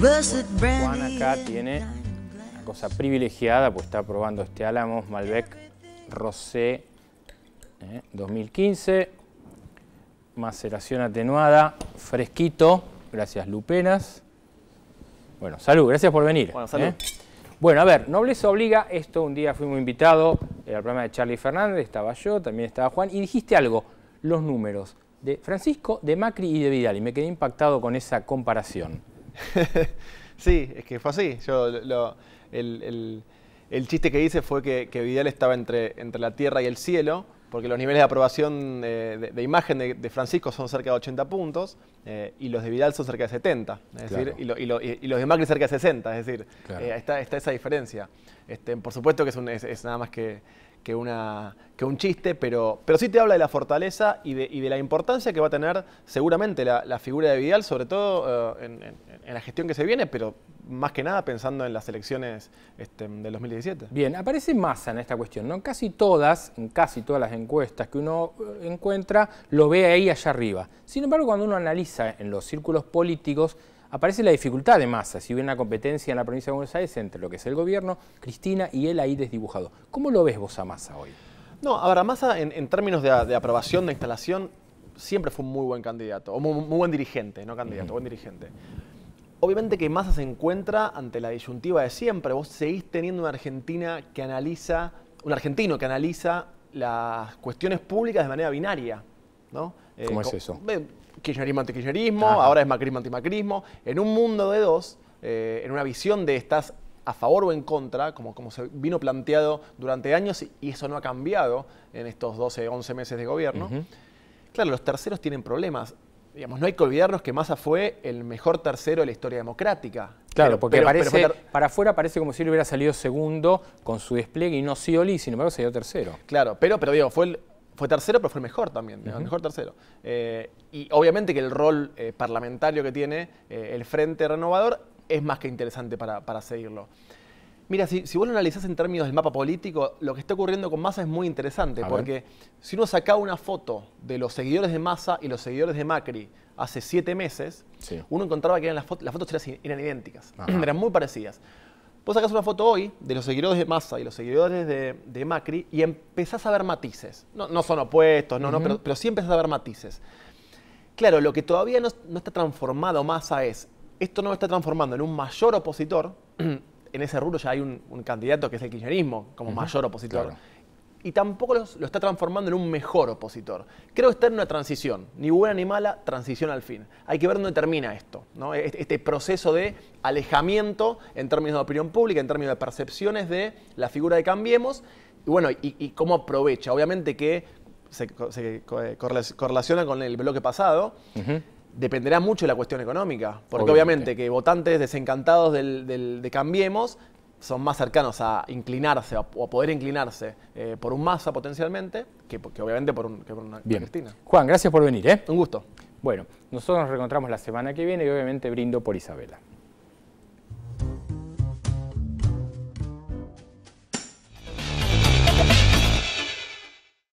Juan acá tiene una cosa privilegiada, pues está probando este Álamos Malbec Rosé 2015. Eh, Maceración atenuada, fresquito. Gracias, Lupenas. Bueno, salud, gracias por venir. Bueno, eh. Bueno, a ver, Nobleza Obliga, esto un día fuimos invitado al programa de Charlie Fernández, estaba yo, también estaba Juan, y dijiste algo, los números de Francisco, de Macri y de Vidal, y me quedé impactado con esa comparación. sí, es que fue así. Yo, el, chiste que hice fue que, Vidal estaba entre, entre la tierra y el cielo, porque los niveles de aprobación eh, de, imagen de, Francisco son cerca de 80 puntos eh, y los de Vidal son cerca de 70, es decir, y, lo, y, los de Macri cerca de 60, es decir, eh, está, esa diferencia. Este, por supuesto que es, nada más que, un chiste, pero, sí te habla de la fortaleza y de, la importancia que va a tener seguramente la, figura de Vidal, sobre todo eh, en, la gestión que se viene, pero más que nada pensando en las elecciones este, del 2017. Bien, aparece masa en esta cuestión, ¿no? Casi todas, en casi todas las encuestas que uno eh, encuentra, lo ve ahí allá arriba. Sin embargo, cuando uno analiza en los círculos políticos, aparece la dificultad de Massa, Si hubiera una competencia en la provincia de Buenos Aires entre lo que es el gobierno, Cristina y él ahí desdibujado. ¿Cómo lo ves vos a Massa hoy? No, ahora, Massa en, términos de, aprobación, de instalación, siempre fue un muy buen candidato, o muy, buen dirigente, no candidato, buen dirigente. Obviamente que Massa se encuentra ante la disyuntiva de siempre. Vos seguís teniendo una Argentina que analiza, un argentino que analiza las cuestiones públicas de manera binaria. ¿no? ¿Cómo eh, es eso? kirchnerismo antikirchnerismo, ahora es macrismo antimacrismo. En un mundo de dos, eh, en una visión de estas a favor o en contra, como, como se vino planteado durante años y eso no ha cambiado en estos 12, 11 meses de gobierno, claro, los terceros tienen problemas. Digamos, no hay que olvidarnos que Massa fue el mejor tercero de la historia democrática. Claro, porque para afuera parece como si él hubiera salido segundo con su despliegue y no Oli, sin embargo salió tercero. Claro, pero, pero digo, fue el, fue tercero, pero fue mejor también, mejor tercero. Eh, y obviamente que el rol eh, parlamentario que tiene eh, el Frente Renovador es más que interesante para, seguirlo. Mira, si, vos lo analizás en términos del mapa político, lo que está ocurriendo con Massa es muy interesante, porque si uno sacaba una foto de los seguidores de Massa y los seguidores de Macri hace siete meses, uno encontraba que eran las, fotos, eran, idénticas, eran muy parecidas. Vos sacás una foto hoy de los seguidores de Massa y los seguidores de, Macri y empezás a ver matices. No, son opuestos, no, no, pero, pero, sí empezás a ver matices. Claro, lo que todavía no, está transformado Massa es, esto no lo está transformando en un mayor opositor, en ese rubro ya hay un, candidato que es el kirchnerismo como mayor opositor y tampoco lo está transformando en un mejor opositor. Creo que está en una transición, ni buena ni mala, transición al fin. Hay que ver dónde termina esto, ¿no? este proceso de alejamiento en términos de opinión pública, en términos de percepciones de la figura de Cambiemos, y bueno, y, cómo aprovecha. Obviamente que se, eh, correlaciona con el bloque pasado. dependerá mucho de la cuestión económica. Porque obviamente, que votantes desencantados de Cambiemos son más cercanos a inclinarse o a, poder inclinarse eh, por un masa potencialmente que, obviamente por, un, una Cristina. Juan, gracias por venir. ¿eh? Un gusto. Bueno, nosotros nos reencontramos la semana que viene y obviamente brindo por Isabela.